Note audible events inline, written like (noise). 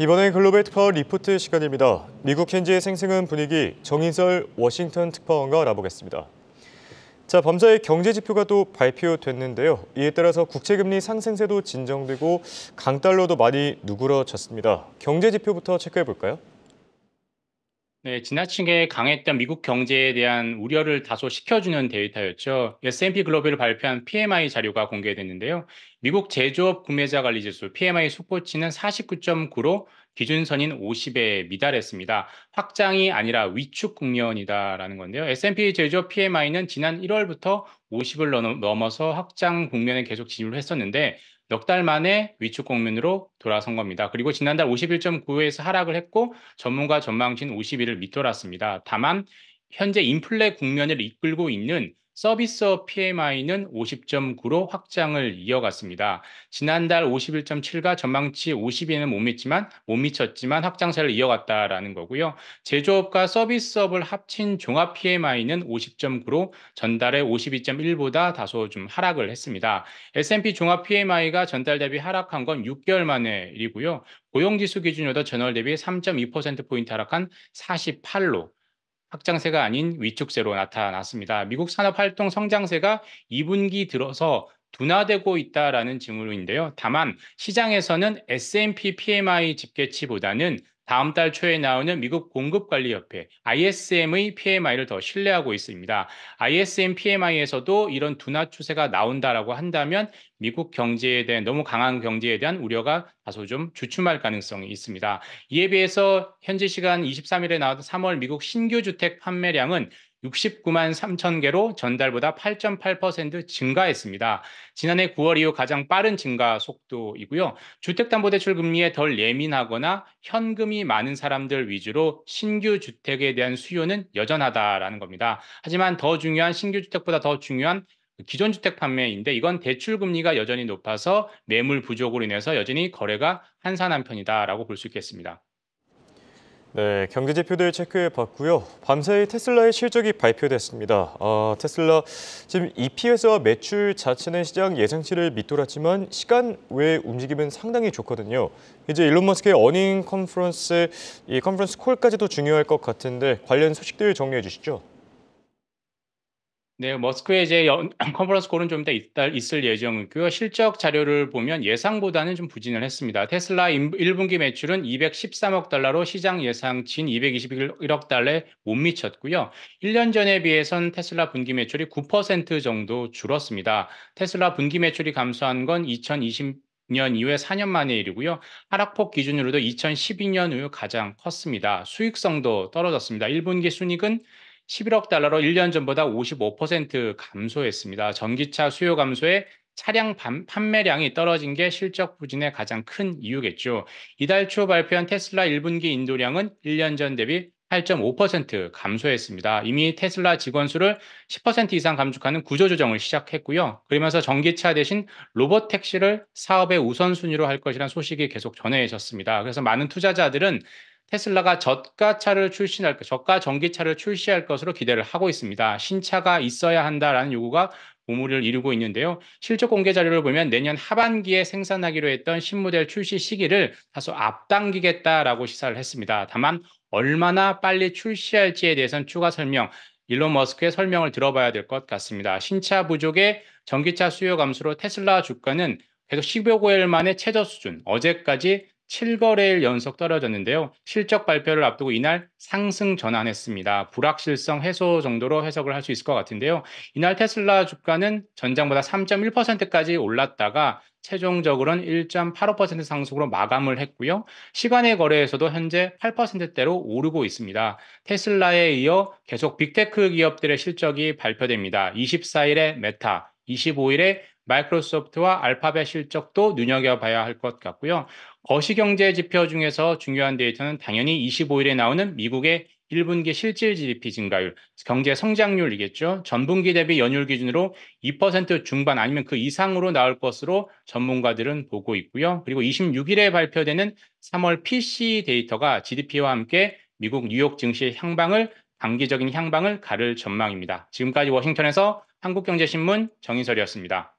이번엔 글로벌 특파 원 리포트 시간입니다. 미국 현지의 생생한 분위기 정인설 워싱턴 특파원과 알아보겠습니다. 자, 범사의 경제 지표가 또 발표됐는데요. 이에 따라서 국채금리 상승세도 진정되고 강달러도 많이 누그러졌습니다. 경제 지표부터 체크해 볼까요? 네, 지나치게 강했던 미국 경제에 대한 우려를 다소 식혀주는 데이터였죠. S&P 글로벌 발표한 PMI 자료가 공개됐는데요. 미국 제조업 구매자 관리 지수 PMI 속보치는 49.9로 기준선인 50에 미달했습니다. 확장이 아니라 위축 국면이다라는 건데요. S&P 제조업 PMI는 지난 1월부터 50을 넘어서 확장 국면에 계속 진입을 했었는데 넉달 만에 위축 국면으로 돌아선 겁니다. 그리고 지난달 51.9에서 하락을 했고 전문가 전망치는 51을 밑돌았습니다. 다만 현재 인플레 국면을 이끌고 있는 서비스업 PMI는 50.9로 확장을 이어갔습니다. 지난달 51.7가 전망치 50에는 못 미치지만 못 미쳤지만 확장세를 이어갔다라는 거고요. 제조업과 서비스업을 합친 종합 PMI는 50.9로 전달의 52.1보다 다소 좀 하락을 했습니다. S&P 종합 PMI가 전달 대비 하락한 건 6개월 만에 일이고요. 고용지수 기준으로 전월 대비 3.2%포인트 하락한 48로 확장세가 아닌 위축세로 나타났습니다. 미국 산업 활동 성장세가 2분기 들어서 둔화되고 있다라는 징후인데요. 다만 시장에서는 S&P PMI 집계치보다는 다음 달 초에 나오는 미국 공급관리협회 ISM의 PMI를 더 신뢰하고 있습니다. ISM PMI에서도 이런 둔화 추세가 나온다라고 한다면 미국 경제에 대한 너무 강한 경제에 대한 우려가 다소 좀 주춤할 가능성이 있습니다. 이에 비해서 현재 시간 23일에 나왔던 3월 미국 신규 주택 판매량은 69만 3천 개로 전달보다 8.8% 증가했습니다. 지난해 9월 이후 가장 빠른 증가 속도이고요. 주택담보대출 금리에 덜 예민하거나 현금이 많은 사람들 위주로 신규 주택에 대한 수요는 여전하다라는 겁니다. 하지만 더 중요한 신규 주택보다 더 중요한 기존 주택 판매인데 이건 대출 금리가 여전히 높아서 매물 부족으로 인해서 여전히 거래가 한산한 편이다라고 볼 수 있겠습니다. 네, 경제 지표들 체크해 봤고요. 밤사이 테슬라의 실적이 발표됐습니다. 아, 테슬라 지금 EPS와 매출 자체는 시장 예상치를 밑돌았지만 시간 외 움직임은 상당히 좋거든요. 이제 일론 머스크의 어닝 컨퍼런스 이 컨퍼런스 콜까지도 중요할 것 같은데 관련 소식들 정리해 주시죠. 네, 머스크의 이제 연, (clears throat) 컨퍼런스 콜은 좀 이따 있을, 있을 예정이고요. 실적 자료를 보면 예상보다는 좀 부진을 했습니다. 테슬라 1분기 매출은 213억 달러로 시장 예상치인 221억 달러에 못 미쳤고요. 1년 전에 비해선 테슬라 분기 매출이 9% 정도 줄었습니다. 테슬라 분기 매출이 감소한 건 2020, 년 이후에 4년 만의 일이고요. 하락폭 기준으로도 2012년 이후 가장 컸습니다. 수익성도 떨어졌습니다. 1분기 순익은 11억 달러로 1년 전보다 55% 감소했습니다. 전기차 수요 감소에 차량 판매량이 떨어진 게 실적 부진의 가장 큰 이유겠죠. 이달 초 발표한 테슬라 1분기 인도량은 1년 전 대비 8.5% 감소했습니다. 이미 테슬라 직원 수를 10% 이상 감축하는 구조조정을 시작했고요. 그러면서 전기차 대신 로봇 택시를 사업의 우선순위로 할 것이라는 소식이 계속 전해졌습니다. 그래서 많은 투자자들은 테슬라가 저가차를 출시할 저가 전기차를 출시할 것으로 기대를 하고 있습니다. 신차가 있어야 한다라는 요구가 보물을 이루고 있는데요. 실적 공개 자료를 보면 내년 하반기에 생산하기로 했던 신모델 출시 시기를 다소 앞당기겠다라고 시사를 했습니다. 다만 얼마나 빨리 출시할지에 대해서는 추가 설명, 일론 머스크의 설명을 들어봐야 될 것 같습니다. 신차 부족의 전기차 수요 감소로 테슬라 주가는 계속 1 5개월 만에 최저 수준, 어제까지 7거래일 연속 떨어졌는데요. 실적 발표를 앞두고 이날 상승 전환했습니다. 불확실성 해소 정도로 해석을 할 수 있을 것 같은데요. 이날 테슬라 주가는 전장보다 3.1%까지 올랐다가 최종적으로는 1.85%상속으로 마감을 했고요. 시간의 거래에서도 현재 8%대로 오르고 있습니다. 테슬라에 이어 계속 빅테크 기업들의 실적이 발표됩니다. 24일에 메타, 25일에 마이크로소프트와 알파벳 실적도 눈여겨봐야 할 것 같고요. 거시경제 지표 중에서 중요한 데이터는 당연히 25일에 나오는 미국의 1분기 실질 GDP 증가율, 경제 성장률이겠죠. 전분기 대비 연율 기준으로 2% 중반 아니면 그 이상으로 나올 것으로 전문가들은 보고 있고요. 그리고 26일에 발표되는 3월 PC 데이터가 GDP와 함께 미국 뉴욕 증시의 향방을 단기적인 향방을 가를 전망입니다. 지금까지 워싱턴에서 한국경제신문 정인설이었습니다.